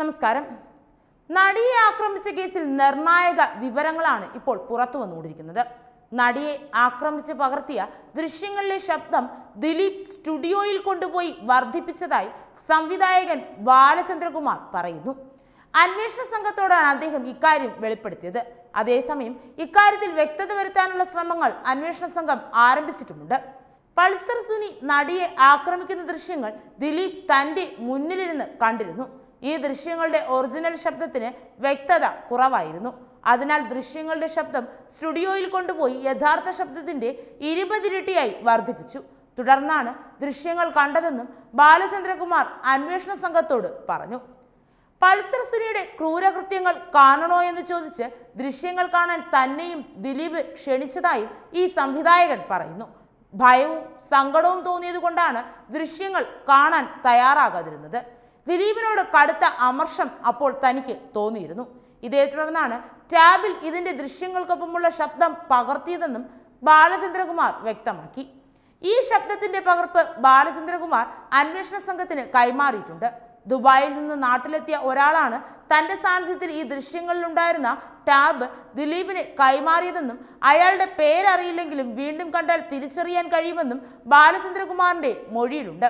നമസ്കാരം നടിയെ ആക്രമിച്ച കേസിൽ നിർണായക വിവരങ്ങളാണ് ഇപ്പോൾ പുറത്തു വന്നുകൊണ്ടിരിക്കുന്നത് നടിയെ ആക്രമിച്ച് പകർത്തിയ ദൃശ്യങ്ങളിലെ ശബ്ദം ദിലീപ് സ്റ്റുഡിയോയിൽ കൊണ്ടുപോയി വർദ്ധിപ്പിച്ചതായി സംവിധായകൻ ബാലചന്ദ്രകുമാർ പറയുന്നു അന്വേഷണ സംഘത്തോടാണ് അദ്ദേഹം ഇക്കാര്യം വെളിപ്പെടുത്തിയത് അതേസമയം ഇക്കാര്യത്തിൽ വ്യക്തത വരുത്താനുള്ള ശ്രമങ്ങൾ അന്വേഷണ സംഘം ആരംഭിച്ചിട്ടുമുണ്ട് പൾസർ സുനി നടിയെ ആക്രമിക്കുന്ന ദൃശ്യങ്ങൾ ദിലീപ് തൻ്റെ മുന്നിലിരുന്ന് കണ്ടിരുന്നു ഈ ദൃശ്യങ്ങളുടെ ഒറിജിനൽ ശബ്ദത്തിന് വ്യക്തത കുറവായിരുന്നു അതിനാൽ ദൃശ്യങ്ങളുടെ ശബ്ദം സ്റ്റുഡിയോയിൽ കൊണ്ടുപോയി യഥാർത്ഥ ശബ്ദത്തിൻ്റെ ഇരുപതിരട്ടിയായി വർദ്ധിപ്പിച്ചു തുടർന്നാണ് ദൃശ്യങ്ങൾ കണ്ടതെന്നും ബാലചന്ദ്രകുമാർ അന്വേഷണ സംഘത്തോട് പറഞ്ഞു പൾസർ സുനിയുടെ ക്രൂരകൃത്യങ്ങൾ കാണണോ എന്ന് ചോദിച്ച് ദൃശ്യങ്ങൾ കാണാൻ തന്നെയും ദിലീപ് ക്ഷണിച്ചതായും ഈ സംവിധായകൻ പറയുന്നു ഭയവും സങ്കടവും തോന്നിയതുകൊണ്ടാണ് ദൃശ്യങ്ങൾ കാണാൻ തയ്യാറാകാതിരുന്നത് ദിലീപിനോട് കടുത്ത അമർഷം അപ്പോൾ തനിക്ക് തോന്നിയിരുന്നു ഇതേ തുടർന്നാണ് ടാബിൽ ഇതിൻ്റെ ദൃശ്യങ്ങൾക്കൊപ്പമുള്ള ശബ്ദം പകർത്തിയതെന്നും ബാലചന്ദ്രകുമാർ വ്യക്തമാക്കി ഈ ശബ്ദത്തിന്റെ പകർപ്പ് ബാലചന്ദ്രകുമാർ അന്വേഷണ സംഘത്തിന് കൈമാറിയിട്ടുണ്ട് ദുബായിൽ നിന്ന് നാട്ടിലെത്തിയ ഒരാളാണ് തന്റെ സാന്നിധ്യത്തിൽ ഈ ദൃശ്യങ്ങളിലുണ്ടായിരുന്ന ടാബ് ദിലീപിന് കൈമാറിയതെന്നും അയാളുടെ പേരറിയില്ലെങ്കിലും വീണ്ടും കണ്ടാൽ തിരിച്ചറിയാൻ കഴിയുമെന്നും ബാലചന്ദ്രകുമാറിന്റെ മൊഴിയിലുണ്ട്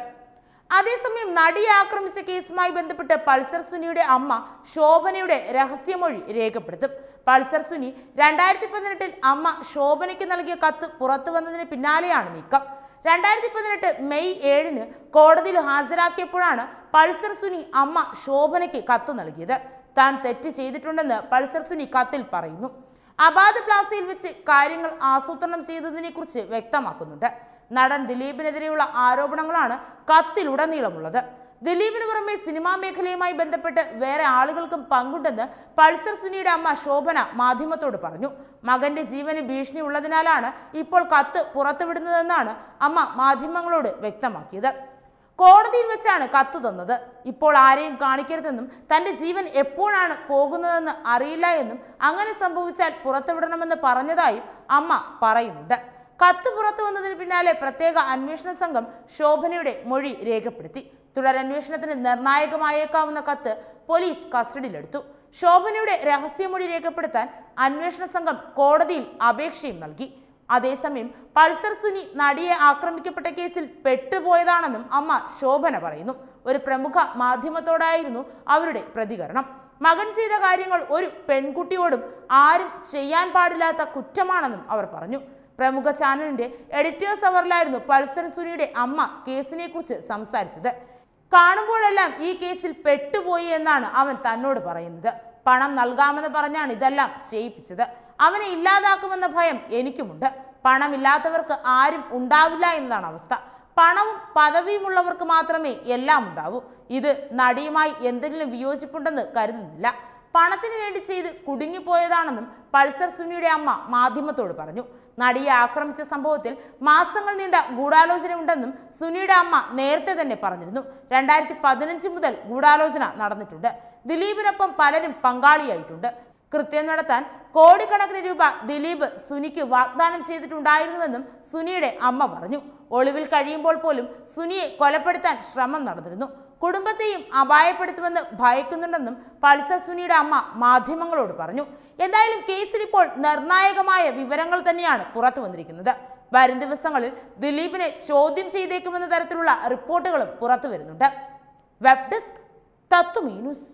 അതേസമയം നടിയെ ആക്രമിച്ച കേസുമായി ബന്ധപ്പെട്ട് പൾസർ സുനിയുടെ അമ്മ ശോഭനയുടെ രഹസ്യമൊഴി രേഖപ്പെടുത്തും പൾസർ സുനി രണ്ടായിരത്തി പതിനെട്ടിൽ അമ്മ ശോഭനയ്ക്ക് നൽകിയ കത്ത് പുറത്തു വന്നതിന് പിന്നാലെയാണ് നീക്കം രണ്ടായിരത്തി പതിനെട്ട് മെയ് ഏഴിന് കോടതിയിൽ ഹാജരാക്കിയപ്പോഴാണ് പൾസർ സുനി അമ്മ ശോഭനയ്ക്ക് കത്ത് നൽകിയത് താൻ തെറ്റ് ചെയ്തിട്ടുണ്ടെന്ന് പൾസർ സുനി കത്തിൽ പറയുന്നു അബാദ് പ്ലാസയിൽ വെച്ച് കാര്യങ്ങൾ ആസൂത്രണം ചെയ്തതിനെക്കുറിച്ച് വ്യക്തമാക്കുന്നുണ്ട് നടൻ ദിലീപിനെതിരെയുള്ള ആരോപണങ്ങളാണ് കത്തിലുടനീളമുള്ളത് ദിലീപിന് പുറമെ സിനിമാ മേഖലയുമായി ബന്ധപ്പെട്ട് വേറെ ആളുകൾക്കും പങ്കുണ്ടെന്ന് പൾസർ സുനിയുടെ അമ്മ ശോഭന മാധ്യമത്തോട് പറഞ്ഞു മകന്റെ ജീവന് ഭീഷണി ഉള്ളതിനാലാണ് ഇപ്പോൾ കത്ത് പുറത്തുവിടുന്നതെന്നാണ് അമ്മ മാധ്യമങ്ങളോട് വ്യക്തമാക്കിയത് കോടതിയിൽ വെച്ചാണ് കത്ത് തന്നത് ഇപ്പോൾ ആരെയും കാണിക്കരുതെന്നും തൻ്റെ ജീവൻ എപ്പോഴാണ് പോകുന്നതെന്ന് അറിയില്ല എന്നും അങ്ങനെ സംഭവിച്ചാൽ പുറത്തുവിടണമെന്ന് പറഞ്ഞതായും അമ്മ പറയുന്നുണ്ട് കത്ത് പുറത്തു വന്നതിന് പിന്നാലെ പ്രത്യേക അന്വേഷണ സംഘം ശോഭനയുടെ മൊഴി രേഖപ്പെടുത്തി തുടരന്വേഷണത്തിന് നിർണായകമായേക്കാവുന്ന കത്ത് പോലീസ് കസ്റ്റഡിയിലെടുത്തു ശോഭനയുടെ രഹസ്യമൊഴി രേഖപ്പെടുത്താൻ അന്വേഷണ സംഘം കോടതിയിൽ അപേക്ഷയും നൽകി അതേസമയം പൾസർ സുനി നടിയെ ആക്രമിക്കപ്പെട്ട കേസിൽ പെട്ടുപോയതാണെന്നും അമ്മ ശോഭന പറയുന്നു ഒരു പ്രമുഖ മാധ്യമത്തോടായിരുന്നു അവരുടെ പ്രതികരണം മകൻ ചെയ്ത കാര്യങ്ങൾ ഒരു പെൺകുട്ടിയോടും ആരും ചെയ്യാൻ പാടില്ലാത്ത കുറ്റമാണെന്നും അവർ പറഞ്ഞു പ്രമുഖ ചാനലിന്റെ എഡിറ്റേഴ്സ് അവറിലായിരുന്നു പൾസർ സുനിയുടെ അമ്മ കേസിനെ കുറിച്ച് സംസാരിച്ചത് കാണുമ്പോഴെല്ലാം ഈ കേസിൽ പെട്ടുപോയി എന്നാണ് അവൻ തന്നോട് പറയുന്നത് പണം നൽകാമെന്ന് പറഞ്ഞാണ് ഇതെല്ലാം ചെയ്യിപ്പിച്ചത് അവനെ ഇല്ലാതാക്കുമെന്ന ഭയം എനിക്കുമുണ്ട് പണമില്ലാത്തവർക്ക് ആരും ഉണ്ടാവില്ല എന്നതാണ് അവസ്ഥ പണവും പദവിയുമുള്ളവർക്ക് മാത്രമേ എല്ലാം ഉണ്ടാവൂ ഇത് നടിയുമായി എന്തെങ്കിലും വിയോജിപ്പുണ്ടെന്ന് കരുതുന്നില്ല പണത്തിന് വേണ്ടി ചെയ്ത് കുടുങ്ങിപ്പോയതാണെന്നും പൾസർ സുനിയുടെ അമ്മ മാധ്യമത്തോട് പറഞ്ഞു നടിയെ ആക്രമിച്ച സംഭവത്തിൽ മാസങ്ങൾ നീണ്ട ഗൂഢാലോചന ഉണ്ടെന്നും സുനിയുടെ അമ്മ നേരത്തെ തന്നെ പറഞ്ഞിരുന്നു രണ്ടായിരത്തി പതിനഞ്ച് മുതൽ ഗൂഢാലോചന നടന്നിട്ടുണ്ട് ദിലീപിനൊപ്പം പലരും പങ്കാളിയായിട്ടുണ്ട് കൃത്യം നടത്താൻ കോടിക്കണക്കിന് രൂപ ദിലീപ് സുനിക്ക് വാഗ്ദാനം ചെയ്തിട്ടുണ്ടായിരുന്നുവെന്നും സുനിയുടെ അമ്മ പറഞ്ഞു ഒളിവിൽ കഴിയുമ്പോൾ പോലും സുനിയെ കൊലപ്പെടുത്താൻ ശ്രമം നടന്നിരുന്നു കുടുംബത്തെയും അപായപ്പെടുത്തുമെന്ന് ഭയക്കുന്നുണ്ടെന്നും പൾസർ സുനിയുടെ അമ്മ മാധ്യമങ്ങളോട് പറഞ്ഞു എന്തായാലും കേസിൽ ഇപ്പോൾ നിർണായകമായ വിവരങ്ങൾ തന്നെയാണ് പുറത്തു വന്നിരിക്കുന്നത് വരും ദിവസങ്ങളിൽ ദിലീപിനെ ചോദ്യം ചെയ്തേക്കുമെന്ന തരത്തിലുള്ള റിപ്പോർട്ടുകളും പുറത്തു വരുന്നുണ്ട് വെബ് ഡെസ്ക് തത്തു ന്യൂസ്